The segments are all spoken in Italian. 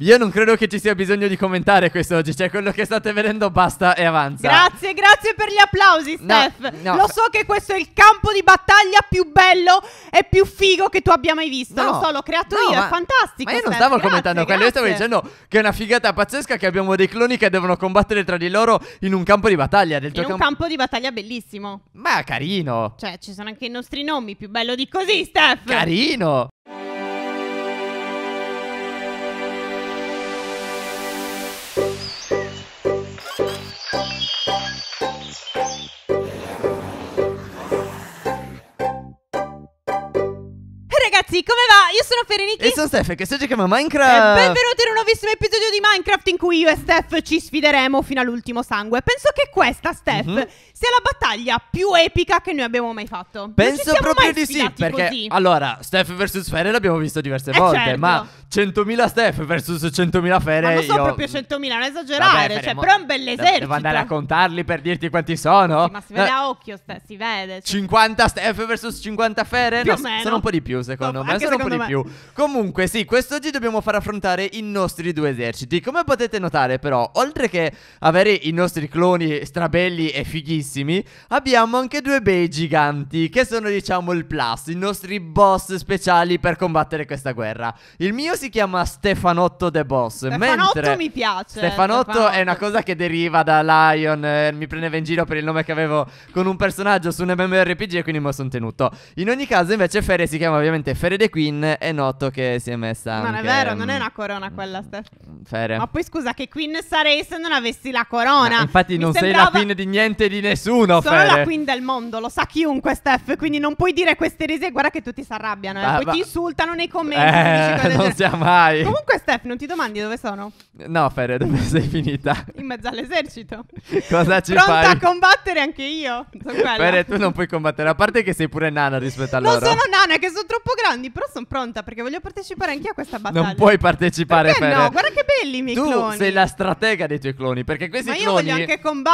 Io non credo che ci sia bisogno di commentare questo oggi, cioè quello che state vedendo basta e avanza. Grazie, grazie per gli applausi Steph. No, no. Lo so che questo è il campo di battaglia più bello e più figo che tu abbia mai visto. No, lo so, l'ho creato io, ma, è fantastico. Ma io non stavo grazie, commentando quello, io stavo dicendo che è una figata pazzesca che abbiamo dei cloni che devono combattere tra di loro in un campo di battaglia. Del in un campo di battaglia bellissimo. Ma carino. Cioè ci sono anche i nostri nomi, più bello di così Steph. Carino. io sono Fereniki. E sono Steph, questo oggi chiama Minecraft. E benvenuti in un nuovissimo episodio di Minecraft in cui io e Steph ci sfideremo fino all'ultimo sangue. Penso che questa, Steph, mm-hmm. sia la battaglia più epica che noi abbiamo mai fatto. Penso proprio di sì, perché così. allora, Steph vs Fere l'abbiamo visto diverse eh, volte, certo. ma 100.000 Steph vs 100.000 Fere Ma non sono io... proprio 100.000, non esagerare, Vabbè, cioè, però è un bell'esercito. Devo andare a contarli per dirti quanti sono? Sì, ma si vede no. Eh, a occhio, si vede. Cioè... 50 Steph vs 50 Fere? Più no, sono un po' di più secondo no, me, sono un po' di più più. Comunque, sì, quest'oggi dobbiamo far affrontare i nostri due eserciti. Come potete notare, però, oltre che avere i nostri cloni strabelli e fighissimi, abbiamo anche due bei giganti, che sono, diciamo, il plus, i nostri boss speciali per combattere questa guerra. Il mio si chiama Stefanotto The Boss. Stefanotto mentre... mi piace. Stefanotto, Stefanotto, è una cosa che deriva da Lion. Eh, mi prendeva in giro per il nome che avevo con un personaggio su un MMORPG, e quindi me lo sono tenuto. In ogni caso, invece, Fere si chiama ovviamente Fere the Queen è noto che si è messa Non anche, è vero, non è mm, una corona quella, mm, Steph. Mm, Fere. Ma poi scusa, che queen sarei se non avessi la corona? Ma infatti, Mi non sei la queen di niente di nessuno. Sono Fere. la queen del mondo, lo sa chiunque, Steph. Quindi non puoi dire queste rese. Guarda che tutti si arrabbiano. Eh. Ah, poi ma... ti insultano nei commenti. Eh, non sia mai. Comunque, Steph, non ti domandi dove sono? No, Fere, dove sei finita? In mezzo all'esercito. Cosa ci Pronta fai? Pronta a combattere anche io. Fere, tu non puoi combattere. A parte che sei pure nana rispetto a loro. Non sono nana, che sono troppo grandi, però sono pronta racconta perché voglio partecipare anche a questa battaglia. Non puoi partecipare perché No, guarda che belli i miei tu cloni. Tu sei la stratega dei tuoi cloni perché questi Ma cloni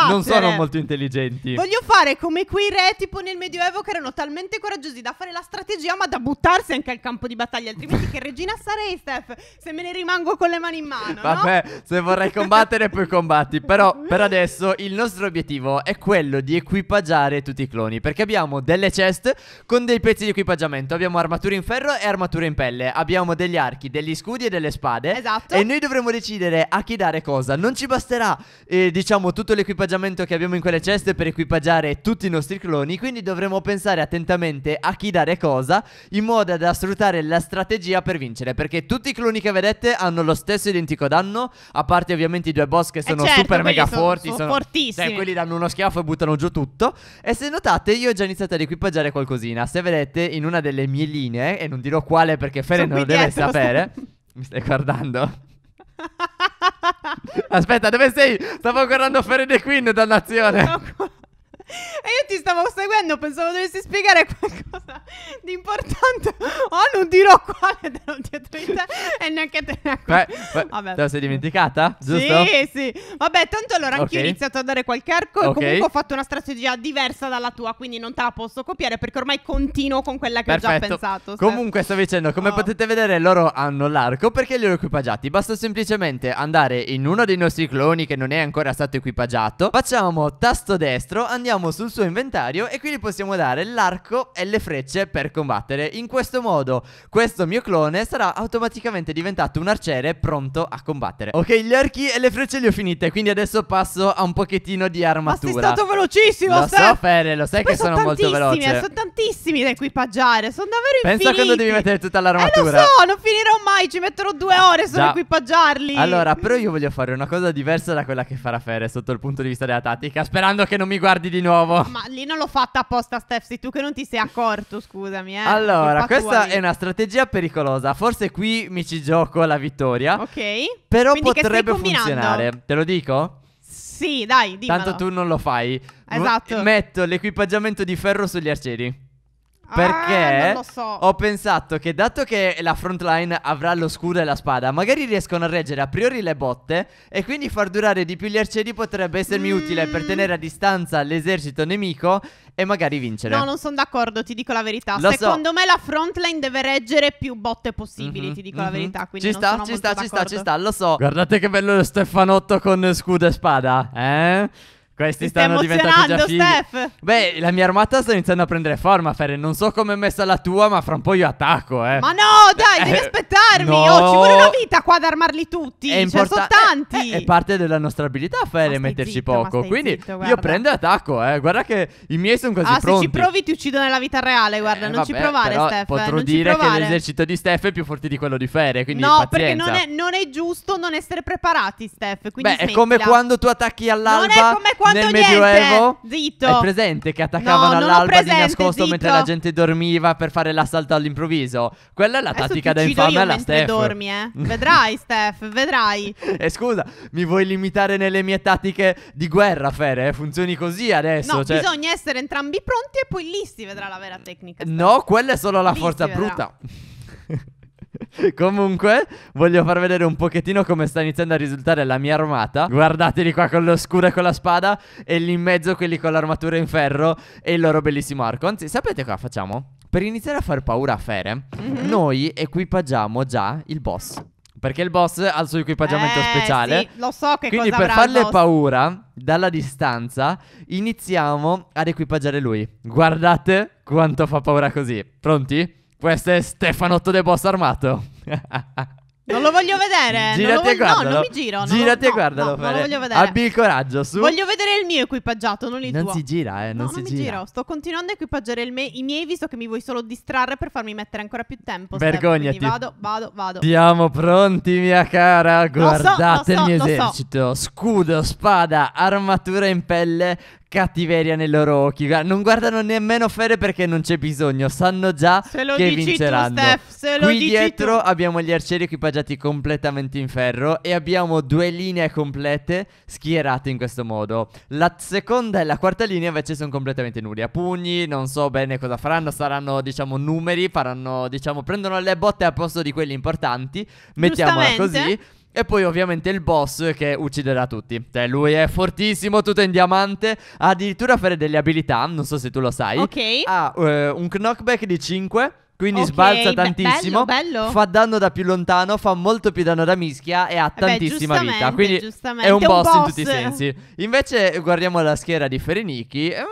non sono molto intelligenti. Voglio fare come quei re tipo nel Medioevo che erano talmente coraggiosi da fare la strategia ma da buttarsi anche al campo di battaglia, altrimenti che regina sarei Steph se me ne rimango con le mani in mano. Vabbè, no? se vorrei combattere poi combatti, però per adesso il nostro obiettivo è quello di equipaggiare tutti i cloni perché abbiamo delle chest con dei pezzi di equipaggiamento, abbiamo armature in ferro e armature in in pelle abbiamo degli archi, degli scudi e delle spade. Esatto. E noi dovremo decidere a chi dare cosa. Non ci basterà, eh, diciamo, tutto l'equipaggiamento che abbiamo in quelle ceste per equipaggiare tutti i nostri cloni. Quindi dovremo pensare attentamente a chi dare cosa in modo da sfruttare la strategia per vincere. Perché tutti i cloni che vedete hanno lo stesso identico danno, a parte ovviamente i due boss che eh sono eh certo, super mega sono, forti. Sono, sono fortissimi. Cioè, quelli danno uno schiaffo e buttano giù tutto. E se notate, io ho già iniziato ad equipaggiare qualcosina. Se vedete, in una delle mie linee, e non dirò quale perché Fede non lo deve dietro, sapere. Sto... Mi stai guardando? Aspetta, dove sei? Stavo guardando Fede Queen, dannazione. No, e io ti stavo seguendo, pensavo dovessi spiegare qualcosa di importante. Oh, non dirò quale ero dietro di e neanche te ne accorgi. Vabbè. Te la sei dimenticata? Giusto? Sì, sì. Vabbè, tanto allora anch'io okay. ho iniziato a dare qualche arco okay. e comunque ho fatto una strategia diversa dalla tua, quindi non te la posso copiare perché ormai continuo con quella che Perfetto. ho già pensato. Comunque sto dicendo, come oh. potete vedere loro hanno l'arco perché li ho equipaggiati. Basta semplicemente andare in uno dei nostri cloni che non è ancora stato equipaggiato. Facciamo tasto destro, andiamo andiamo sul suo inventario e quindi possiamo dare l'arco e le frecce per combattere. In questo modo questo mio clone sarà automaticamente diventato un arciere pronto a combattere. Ok, gli archi e le frecce li ho finite, quindi adesso passo a un pochettino di armatura. Ma sei stato velocissimo, Lo Steph. so, Fere, lo sai che sono, sono molto eh, veloce. Sono tantissimi da equipaggiare, sono davvero infiniti. Pensa quando devi mettere tutta l'armatura. Eh lo so, non finirò mai, ci metterò due ore solo a equipaggiarli. Allora, però io voglio fare una cosa diversa da quella che farà Fere sotto il punto di vista della tattica, sperando che non mi guardi di nuovo nuovo. Ma lì non l'ho fatta apposta, Steph. Sei tu che non ti sei accorto, scusami. Eh. Allora, questa è una strategia pericolosa. Forse qui mi ci gioco la vittoria. Ok. Però Quindi potrebbe funzionare. Te lo dico? Sì, dai, dimmelo. Tanto tu non lo fai. Esatto. Metto l'equipaggiamento di ferro sugli arcieri. Perché ah, so. ho pensato che dato che la frontline avrà lo scudo e la spada, magari riescono a reggere a priori le botte e quindi far durare di più gli arcieri potrebbe essermi mm. utile per mm. tenere a distanza l'esercito nemico e magari vincere. No, non sono d'accordo, ti dico la verità. Lo Secondo so. me la frontline deve reggere più botte possibili, mm -hmm, ti dico mm -hmm. la mm-hmm. verità. Quindi ci sta, ci sta, ci sta, ci sta, lo so. Guardate che bello lo Stefanotto con scudo e spada, eh? Questi Ti stanno diventando già fighi. Steph. Beh, la mia armata sta iniziando a prendere forma, Ferre. Non so come è messa la tua, ma fra un po' io attacco, eh. Ma no, dai, devi eh, aspettarmi. No. Oh, ci vuole una vita qua ad armarli tutti. È cioè, sono tanti. È, eh, è, parte della nostra abilità, Ferre, metterci zitto, poco. Quindi zitto, io prendo e attacco, eh. Guarda che i miei sono quasi ah, pronti. se ci provi ti uccido nella vita reale, guarda. Eh, non vabbè, ci provare, Steph. Eh, potrò non dire che l'esercito di Steph è più forte di quello di Ferre, quindi No, pazienza. perché non è, non è, giusto non essere preparati, Steph. Quindi Beh, smettila. è come quando tu attacchi all'alba. Non è come quando quando nel Medioevo Zitto Hai presente che attaccavano no, all'alba presente, di nascosto zitto. mentre la gente dormiva per fare l'assalto all'improvviso? Quella è la tattica da infame alla Steph dormi eh Vedrai Steph, vedrai E eh, scusa, mi vuoi limitare nelle mie tattiche di guerra Fere? Eh, funzioni così adesso No, cioè... bisogna essere entrambi pronti e poi lì si vedrà la vera tecnica Steph. No, quella è solo la lì forza brutta Comunque, voglio far vedere un pochettino come sta iniziando a risultare la mia armata. Guardateli qua con lo scudo e con la spada. E lì in mezzo quelli con l'armatura in ferro e il loro bellissimo arco. Anzi, sapete cosa facciamo? Per iniziare a far paura a Fere, mm -hmm. noi equipaggiamo già il boss. Perché il boss ha il suo equipaggiamento eh, speciale. Sì, lo so che Quindi per farle paura, dalla distanza, iniziamo ad equipaggiare lui. Guardate quanto fa paura così. Pronti? Questo è Stefanotto De Boss armato. Non lo voglio vedere. Girati non voglio... e guardalo. No, non mi giro. Girati no, e guardalo. No, no, non lo voglio vedere. Abbi il coraggio. Su. Voglio vedere il mio equipaggiato, non il non tuo. Non si gira, eh. Non no, si non gira. mi giro. Sto continuando a equipaggiare me... i miei, visto che mi vuoi solo distrarre per farmi mettere ancora più tempo. Vergognati. Steph, vado, vado, vado. Siamo pronti, mia cara. Guardate lo so, lo so, il mio esercito: so. scudo, spada, armatura in pelle, cattiveria nei loro occhi. Non guardano nemmeno Fede perché non c'è bisogno. Sanno già che vinceranno. Tu, Steph, se lo Qui dietro tu. abbiamo gli arcieri equipaggiati completamente in ferro e abbiamo due linee complete schierate in questo modo. La seconda e la quarta linea invece sono completamente nudi. A pugni, non so bene cosa faranno. Saranno, diciamo, numeri. Faranno, diciamo, prendono le botte al posto di quelli importanti. Mettiamola così e poi ovviamente il boss che ucciderà tutti. Cioè lui è fortissimo, tutto in diamante, ha addirittura fare delle abilità, non so se tu lo sai. Ok. Ha uh, un knockback di 5. Quindi okay, sbalza tantissimo, be- bello, bello. fa danno da più lontano, fa molto più danno da mischia e ha eh tantissima vita. Quindi è un, è un boss, in tutti i sensi. Invece guardiamo la schiera di Ferenicchi. È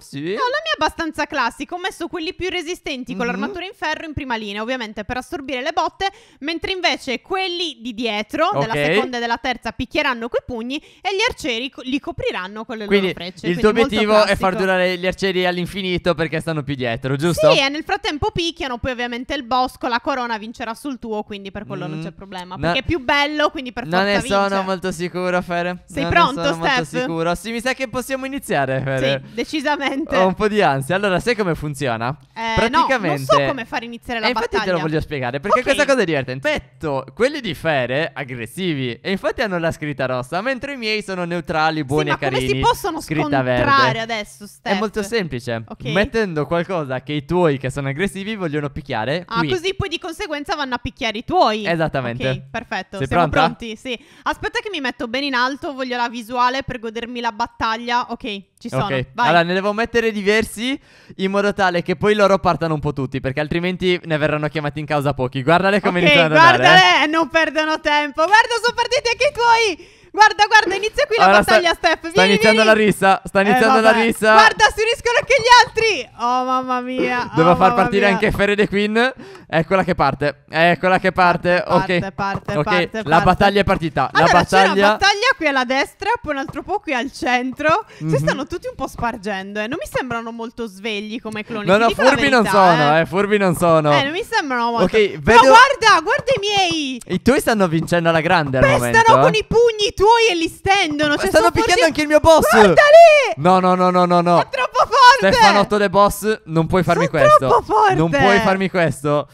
sì. No, la mia è abbastanza classica. Ho messo quelli più resistenti con mm-hmm. l'armatura in ferro in prima linea, ovviamente per assorbire le botte, mentre invece quelli di dietro, okay. della seconda e della terza, picchieranno coi pugni e gli arcieri li copriranno con le quindi, loro frecce. Il tuo obiettivo è far durare gli arcieri all'infinito perché stanno più dietro, giusto? Sì, e nel frattempo picchiano, poi ovviamente il bosco, la corona vincerà sul tuo, quindi per quello mm. non c'è problema. Perché è più bello, quindi per forza Non ne sono molto sicuro, Fer. Sei non pronto, ne sono Steph? molto sicuro. Sì, mi sa che possiamo iniziare, Fer. Sì, decisamente. Esattamente. Ho un po' di ansia. Allora, sai come funziona? Eh, Praticamente. No, non so come far iniziare la e eh, battaglia. Infatti te lo voglio spiegare perché okay. questa cosa è divertente. Petto, quelli di Fere aggressivi e infatti hanno la scritta rossa, mentre i miei sono neutrali, buoni sì, e carini. Ma come si possono scontrare adesso, Steph? È molto semplice. Okay. Mettendo qualcosa che i tuoi che sono aggressivi vogliono picchiare Ah, qui. così poi di conseguenza vanno a picchiare i tuoi. Esattamente. Ok, perfetto. Sei Siamo pronta? pronti? Sì. Aspetta che mi metto bene in alto, voglio la visuale per godermi la battaglia. Ok, ci sono. Okay. Vai. Allora, ne devo devo mettere diversi in modo tale che poi loro partano un po' tutti, perché altrimenti ne verranno chiamati in causa pochi. Guardale come okay, iniziano guardale, andare. Guardale, eh. Eh, non perdono tempo. Guarda, sono partiti anche i tuoi. Guarda, guarda, inizia qui allora la battaglia, sta, Steph. Vieni, sta iniziando vieni. la rissa. Sta eh, iniziando eh, la rissa. Guarda, si escono anche gli altri. Oh, mamma mia. Oh, far partire mia. anche Ferre the Queen. Eccola che parte. Eccola che parte. parte ok. Parte, okay. Parte, la parte. battaglia è partita. Allora, la battaglia... una battaglia qui alla destra, poi un altro po' qui al centro. Mm -hmm. Si mhm. stanno tutti un po' spargendo. Eh. Non mi sembrano molto svegli come cloni. No, no, furbi verità, non sono. Eh. eh. furbi non sono. Eh, non mi sembrano molto. Ok, vedo... Però guarda, guarda i miei. I tuoi stanno vincendo alla grande. Pestano al momento, con eh. i pugni tuoi e li stendono. Cioè, stanno picchiando forse... anche il mio boss. Guarda lì. no, no, no, no. no. È troppo forte. Stefanotto The Boss, non puoi farmi Sono questo. Troppo forte. Non puoi farmi questo.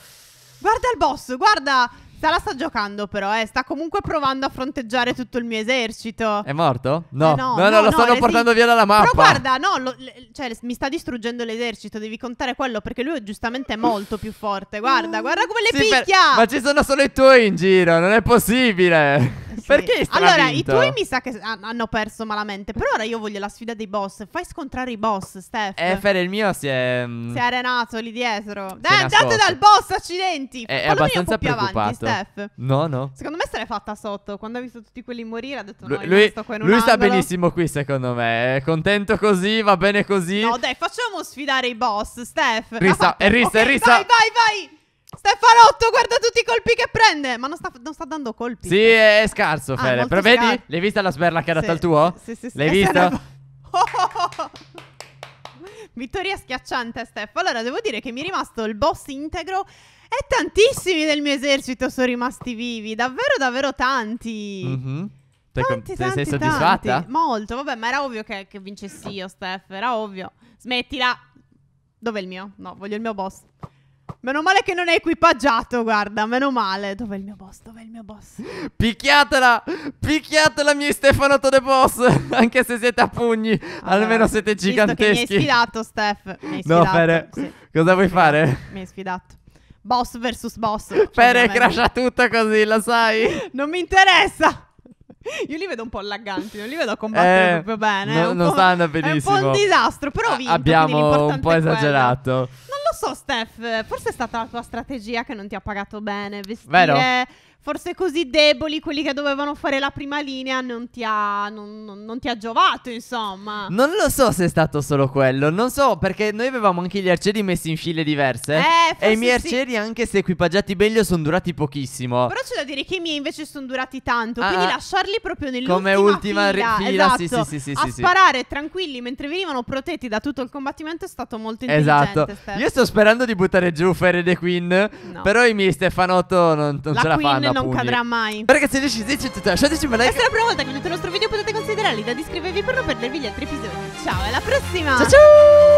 Guarda il boss, guarda. Se la sta giocando però, eh. Sta comunque provando a fronteggiare tutto il mio esercito. È morto? No. Eh no, no, no, no, lo stanno portando via dalla mappa. Però guarda, no, lo, le, cioè, mi sta distruggendo l'esercito. Devi contare quello perché lui è giustamente è molto più forte. Guarda, guarda come le sì, picchia. Per... Ma ci sono solo i tuoi in giro. Non è possibile. Perché Allora, i tuoi mi sa che hanno perso malamente. Però ora io voglio la sfida dei boss. Fai scontrare i boss, Steph. Eh, Fede, il mio si è... Mm, si è arenato lì dietro. Dai, andate dal boss, accidenti. È, è Fallo venire un abbastanza più preoccupato. avanti, Steph. No, no. Secondo me se l'è fatta sotto. Quando ha visto tutti quelli morire, ha detto: No, Lui, io sto qua in un lui sta benissimo qui, secondo me. È contento così, va bene così. No, dai, facciamo sfidare i boss, Steph. Ha Rissa, fatto- ah, rissa, è rissa. Vai, vai, vai. Stefanotto, guarda tutti i colpi che prende. Ma non sta, non sta dando colpi. Sì, è scarso, ah, Fede. Ah, Però vedi? L'hai vista la sberla che era sì, al tuo? Sì, sì, sì. L'hai vista? Oh, Vittoria schiacciante, Steph. Allora, devo dire che mi è rimasto il boss integro e tantissimi del mio esercito sono rimasti vivi. Davvero, davvero tanti. Mm-hmm. Tanti, tanti, sei soddisfatta? Tanti. Molto, vabbè, ma era ovvio che, che vincessi io, Steph. Era ovvio. Smettila. Dov'è il mio? No, voglio il mio boss. Meno male che non è equipaggiato, guarda, meno male. Dov'è il mio boss? Dov'è il mio boss? Picchiatela! Picchiatela, mio Stefano de boss! Anche se siete a pugni, allora, almeno siete giganteschi. mi hai sfidato, Steph. Mi hai sfidato. No, Fere, sì. cosa vuoi fare? Mi hai sfidato. Boss versus boss. Cioè Fere, crasha tutto così, lo sai? non mi interessa! Io li vedo un po' lagganti, non li vedo combattere eh, proprio bene. No, non andando benissimo. È un po' un disastro, però ho vinto, Abbiamo un po' esagerato. Quello so, Steph, forse è stata la tua strategia che non ti ha pagato bene. Vestire Vero? forse così deboli quelli che dovevano fare la prima linea non ti ha, non, non, non ti ha giovato, insomma. Non lo so se è stato solo quello, non so, perché noi avevamo anche gli arcieri messi in file diverse. Eh, e i miei sì. arcieri, anche se equipaggiati meglio, sono durati pochissimo. Però c'è da dire che i miei invece sono durati tanto, ah, quindi ah. lasciarli proprio nell'ultima Come ultima fila, re- fila esatto, sì, sì, sì, sì, a sì, sparare tranquilli mentre venivano protetti da tutto il combattimento è stato molto esatto. intelligente. Esatto. Io sto sperando di buttare giù Fere the Queen, no. però i miei Stefanotto non, non la ce Queen la fanno. Pugni. non cadrà mai. Ragazzi, decidete, lasciateci un bel like. Questa è la prima volta che vedete il nostro video, potete considerarli da iscrivervi per non perdervi gli altri episodi. Ciao, alla prossima! Ciao ciao!